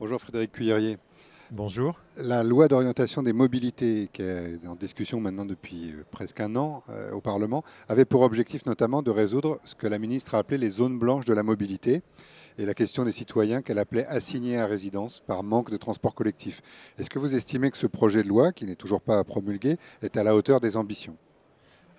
Bonjour Frédéric Cuillerier. Bonjour. La loi d'orientation des mobilités, qui est en discussion maintenant depuis euh, presque un an euh, au Parlement, avait pour objectif notamment de résoudre ce que la ministre a appelé les zones blanches de la mobilité et la question des citoyens qu'elle appelait assignés à résidence par manque de transport collectif. Est-ce que vous estimez que ce projet de loi, qui n'est toujours pas promulgué, est à la hauteur des ambitions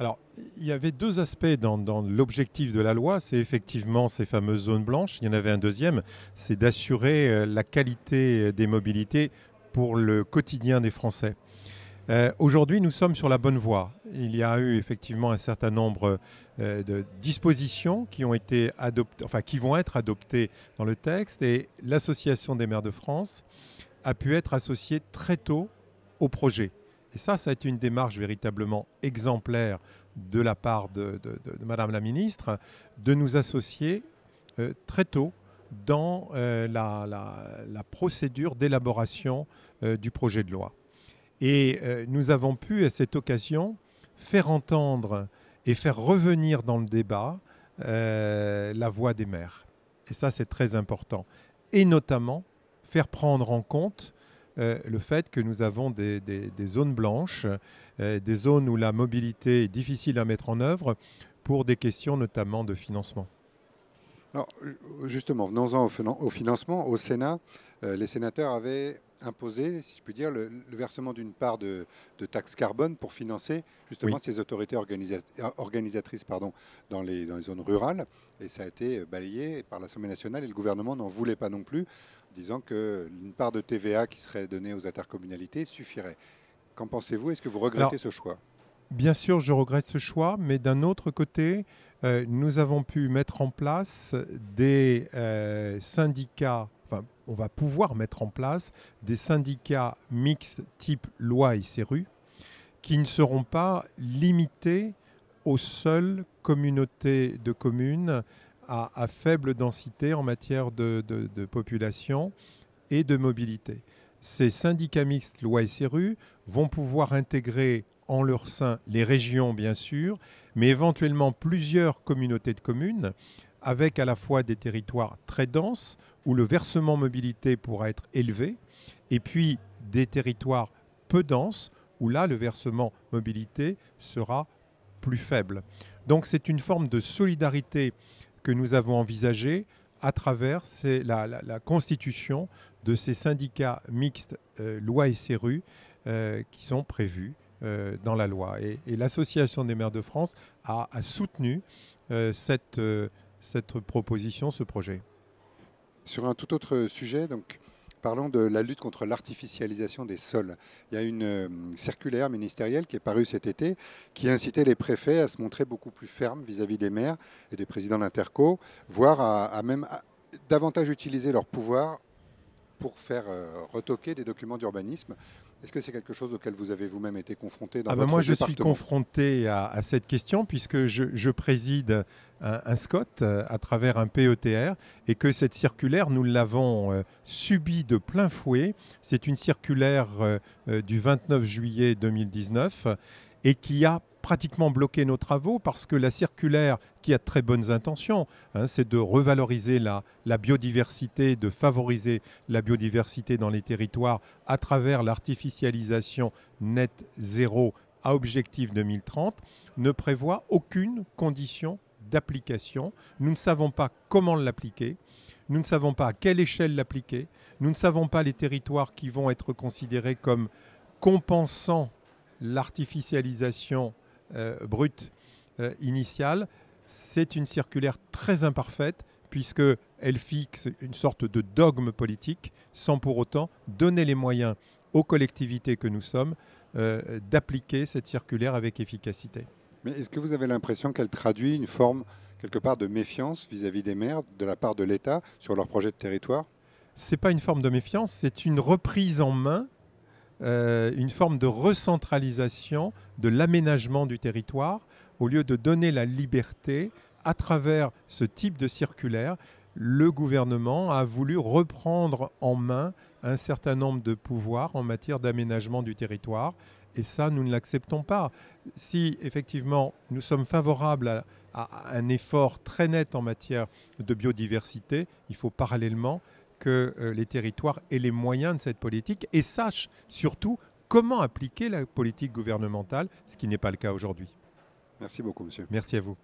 alors, il y avait deux aspects dans, l'objectif de la loi. C'est effectivement ces fameuses zones blanches. Il y en avait un deuxième, c'est d'assurer euh, la qualité euh, des mobilités pour le quotidien des Français. Euh, aujourd'hui, nous sommes sur la bonne voie. Il y a eu effectivement un certain nombre de dispositions qui, ont été adoptées, enfin, qui vont être adoptées dans le texte et l'Association des maires de France a pu être associée très tôt au projet. Et ça, ça a été une démarche véritablement exemplaire de la part de, Madame la Ministre, de nous associer euh, très tôt dans euh, la, procédure d'élaboration euh, du projet de loi. Et nous avons pu, à cette occasion, faire entendre et faire revenir dans le débat la voix des maires. Et ça, c'est très important. Et notamment, faire prendre en compte euh, le fait que nous avons des, zones blanches, euh, des zones où la mobilité est difficile à mettre en œuvre pour des questions notamment de financement. Alors, euh, justement, venons-en au financement. Au Sénat, euh, les sénateurs avaient imposé, si je puis dire, le, versement d'une part de, taxes taxe carbone pour financer justement ces autorités organisatrices pardon, dans, les, zones rurales. Et ça a été balayé par l'Assemblée nationale et le gouvernement n'en voulait pas non plus, disant qu'une part de TVA qui serait donnée aux intercommunalités suffirait. Qu'en pensez-vous Est-ce que vous regrettez ce choix Bien sûr, je regrette ce choix, mais d'un autre côté, euh, nous avons pu mettre en place des euh, syndicats, enfin, on va pouvoir mettre en place des syndicats mixtes type loi et CERU qui ne seront pas limités aux seules communautés de communes à, faible densité en matière de, population et de mobilité. Ces syndicats mixtes loi et vont pouvoir intégrer en leur sein les régions, bien sûr, mais éventuellement plusieurs communautés de communes avec à la fois des territoires très denses où le versement mobilité pourra être élevé, et puis des territoires peu denses où là le versement mobilité sera plus faible. Donc c'est une forme de solidarité que nous avons envisagée à travers la, la, constitution de ces syndicats mixtes euh, loi et SRU euh, qui sont prévus euh, dans la loi. Et, l'Association des maires de France a, soutenu euh, euh, cette, proposition, ce projet. Sur un tout autre sujet, donc, Parlons de la lutte contre l'artificialisation des sols. Il y a une circulaire ministérielle qui est parue cet été qui incitait les préfets à se montrer beaucoup plus fermes vis-à-vis des maires et des présidents d'interco, voire à, même davantage utiliser leur pouvoir pour faire euh, retoquer des documents d'urbanisme. Est-ce que c'est quelque chose auquel vous avez vous-même été confronté dans ah bah Moi, je suis confronté à, cette question puisque je, préside un, SCOT euh, à travers un PETR et que cette circulaire, nous l'avons subi euh, subie de plein fouet. C'est une circulaire du 29 juillet 2019 et qui a pratiquement bloqué nos travaux parce que la circulaire, qui a de très bonnes intentions, hein, c'est de revaloriser la, la, biodiversité, de favoriser la biodiversité dans les territoires à travers l'artificialisation net zéro à objectif 2030, ne prévoit aucune condition d'application. Nous ne savons pas comment l'appliquer, nous ne savons pas à quelle échelle l'appliquer, nous ne savons pas les territoires qui vont être considérés comme compensant l'artificialisation euh, brute euh, initiale, c'est une circulaire très imparfaite puisque elle fixe une sorte de dogme politique sans pour autant donner les moyens aux collectivités que nous sommes euh, d'appliquer cette circulaire avec efficacité. Mais est-ce que vous avez l'impression qu'elle traduit une forme quelque part de méfiance vis-à-vis des maires de la part de l'État sur leur projet de territoire C'est pas une forme de méfiance, c'est une reprise en main euh, une forme de recentralisation de l'aménagement du territoire, au lieu de donner la liberté à travers ce type de circulaire. Le gouvernement a voulu reprendre en main un certain nombre de pouvoirs en matière d'aménagement du territoire. Et ça, nous ne l'acceptons pas. Si effectivement nous sommes favorables à un effort très net en matière de biodiversité, il faut parallèlement que euh, les territoires aient les moyens de cette politique et sachent surtout comment appliquer la politique gouvernementale, ce qui n'est pas le cas aujourd'hui. Merci beaucoup, monsieur. Merci à vous.